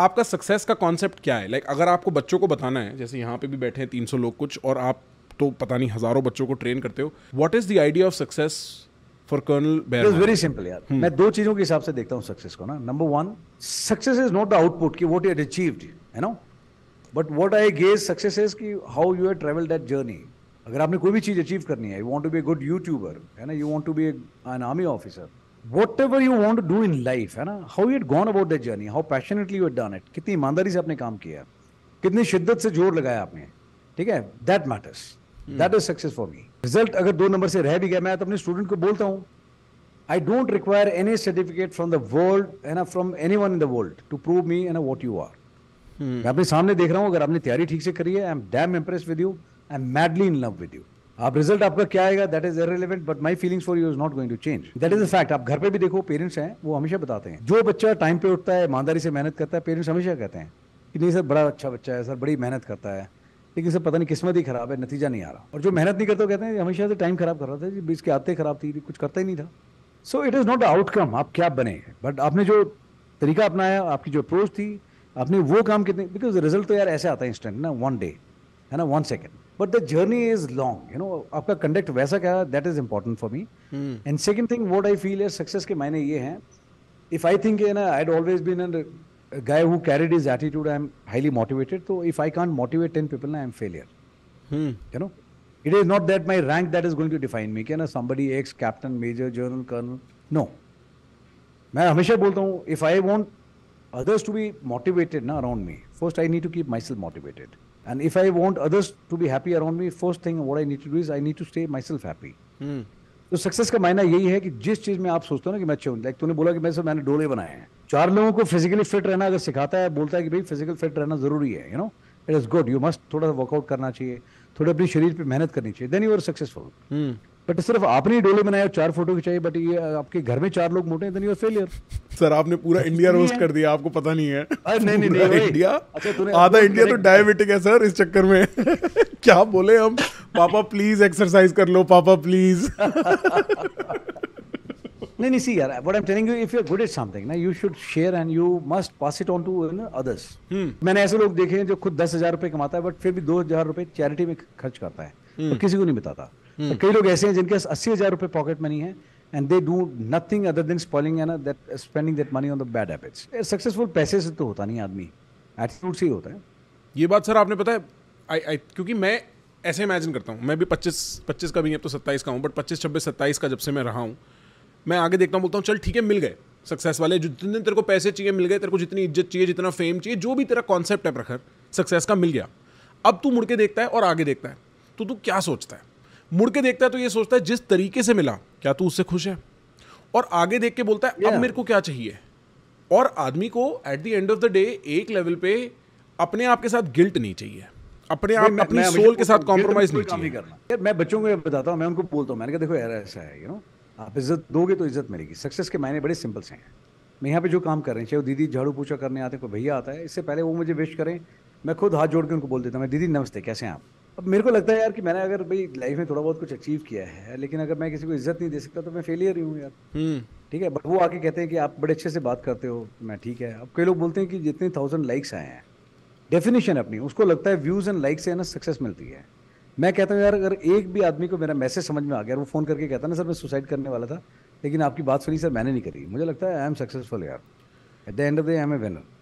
आपका सक्सेस का कॉन्सेप्ट क्या है लाइक like, अगर आपको बच्चों को बताना है जैसे यहाँ पे भी बैठे हैं तीन सौ लोग कुछ और आप तो पता नहीं हज़ारों बच्चों को ट्रेन करते हो what is the idea of success for colonel very simple यार hmm. मैं दो चीज़ों के हिसाब से देखता हूँ सक्सेस को ना number one success is not the output की वॉट यू अचीव्ड है ना but what I gauge success is की how you have travel that journey अगर आपने कोई भी चीज़ अचीव करनी है you want to be good YouTuber है ना you want to be an army officer whatever you want do in life है ना how you gone about that journey how passionately you done it कितनी ईमानदारी से आपने काम किया कितनी शिद्दत से जोर लगाया आपने ठीक है that matters that is success for me result अगर दो नंबर से रह भी गया मैं तो अपने स्टूडेंट को बोलता हूँ I don't require any certificate from the world है ना from anyone in the world to prove me and what you are मैं अपने सामने देख रहा हूँ अगर आपने तैयारी ठीक से करी है I am damn impress with you I am madly in love with you आप रिजल्ट आपका क्या आएगा that is irrelevant but my feelings for you is not going to change that is a fact आप घर पे भी देखो parents हैं वो हमेशा बताते हैं जो बच्चा टाइम पे उठता है ईमानदारी से मेहनत करता है पेरेंट्स हमेशा कहते हैं कि नहीं सर बड़ा अच्छा बच्चा है सर बड़ी मेहनत करता है लेकिन सर पता नहीं किस्मत ही खराब है नतीजा नहीं आ रहा और जो मेहनत नहीं करते कहते हैं हमेशा से टाइम खराब कर रहा था बीच इसकी आदतें खराब थी कुछ करता ही नहीं था so it is not outcome आप क्या बने बट आपने जो तरीका अपनाया आपकी जो अप्रोच थी आपने वो काम कितने बिकॉज रिजल्ट तो यार ऐसे आता है इंस्टेंट ना वन डे है ना one second but the journey is long you know aapka conduct vaisa kya that is important for me hmm. and second thing what i feel is success ke maine ye if i think you know i'd always been a guy who carried his attitude i'm highly motivated so if i can't motivate 10 people i'm failure hmm. you know it is not that my rank that is going to define me you know somebody ex captain major general colonel no मैं हमेशा बोलता हूँ if I want others to be motivated ना around me first I need to keep my And if I want others to be happy around me, first thing what I need to do is I need to stay myself happy. Hmm. तो success का मायना यही है कि जिस चीज में आप सोचते हो ना कि मैं अच्छा लाइक तूने बोला कि मैं सब मैंने डोले बनाए हैं चार लोगों को फिजिकली फिट रहना अगर सिखाता है बोलता है कि भाई फिजिकल फिट रहना जरूरी है you know it is good you must थोड़ा सा वर्कआउट करना चाहिए थोड़ी अपने शरीर पर मेहनत करनी चाहिए then you are successful but सिर्फ आपने डोले बनाए चार फोटो खिंचाए बट ये आपके घर में चार लोग मोटे हैं फेलियर सर आपने पूरा इंडिया रोस्ट कर दिया आपको पता नहीं है नहीं नहीं नहीं इंडिया अच्छा, आधा इंडिया तो डायबिटिक है सर इस चक्कर में क्या बोले हम पापा प्लीज एक्सरसाइज कर लो पापा प्लीज नहीं नहीं सी यार what I am telling you if you are good at something ना you should share and you must pass it on to others मैंने ऐसे लोग देखे हैं जो खुद दस हजार रुपए कमाता है बट फिर भी दो हजार रुपए चैरिटी में खर्च करता है hmm. तो किसी को नहीं बताता तो कई लोग ऐसे हैं जिनके पास अस्सी हजार रुपए पॉकेट मनी है and they do nothing other than spoiling that spending that money on the bad habits successful पैसे से तो होता नहीं आदमी एटीट्यूड से ही होता है ये बात सर आपने पता है आई आई क्योंकि मैं ऐसे इमेजिन करता हूँ मैं भी पच्चीस पच्चीस का भी अब तो सत्ताईस का हूँ बट पच्चीस छब्बीस सत्ताईस का जब से मैं रहा हूँ मैं आगे देखता हूँ बोलता हूँ चल ठीक है मिल गए सक्सेस वाले जितने तेरे को पैसे चाहिए मिल गए तेरे को जितनी इज्जत चाहिए जितना फेम चाहिए जो भी तेरा कॉन्सेप्ट है प्रखर सक्सेस का मिल गया अब तू मुड़ के देखता है और आगे देखता है तो तू क्या सोचता है मुड़ के देखता है तो ये सोचता है जिस तरीके से मिला क्या तू उससे खुश है और आगे देख के बोलता है yeah. अब मेरे को क्या चाहिए और आदमी को at the end of the day एक लेवल पे अपने आप के साथ गिल्ट नहीं चाहिए अपने आप अपनी मैं सोल के साथ कॉम्प्रोमाइज नहीं चाहिए करना मैं बच्चों को बताता हूँ मैं उनको बोलता हूँ मैंने कहा देखो यार ऐसा है यू नो आप इज्जत दोगे तो इज्जत मिलेगी सक्सेस के मायने बड़े सिंपल से हैं मैं यहाँ पे जो काम कर रहे हैं चाहे वो दीदी झाड़ू पूछा करने आते हैं कोई भैया आता है इससे पहले वो मुझे विश करें मैं खुद हाथ जोड़ के उनको बोल देता हूँ मैं दीदी नमस्ते कैसे हैं आप अब मेरे को लगता है यार कि मैंने अगर भाई लाइफ में थोड़ा बहुत कुछ अचीव किया है लेकिन अगर मैं किसी को इज्जत नहीं दे सकता तो मैं फेलियर ही हूँ यार हम्म। ठीक है बट वो आके कहते हैं कि आप बड़े अच्छे से बात करते हो तो मैं ठीक है अब कई लोग बोलते हैं कि जितने थाउजेंड लाइक्स आए हैं डेफिनेशन अपनी उसको लगता है व्यूज़ एंड लाइक्स से ना सक्सेस मिलती है मैं कहता हूँ यार अगर एक भी आदमी को मेरा मैसेज समझ में आ गया वो फ़ोन करके कहता ना सर मैं सुसाइड करने वाला था लेकिन आपकी बात सुनी सर मैंने नहीं करी मुझे लगता है आई एम सक्सेसफुल यार at the end of the I am a winner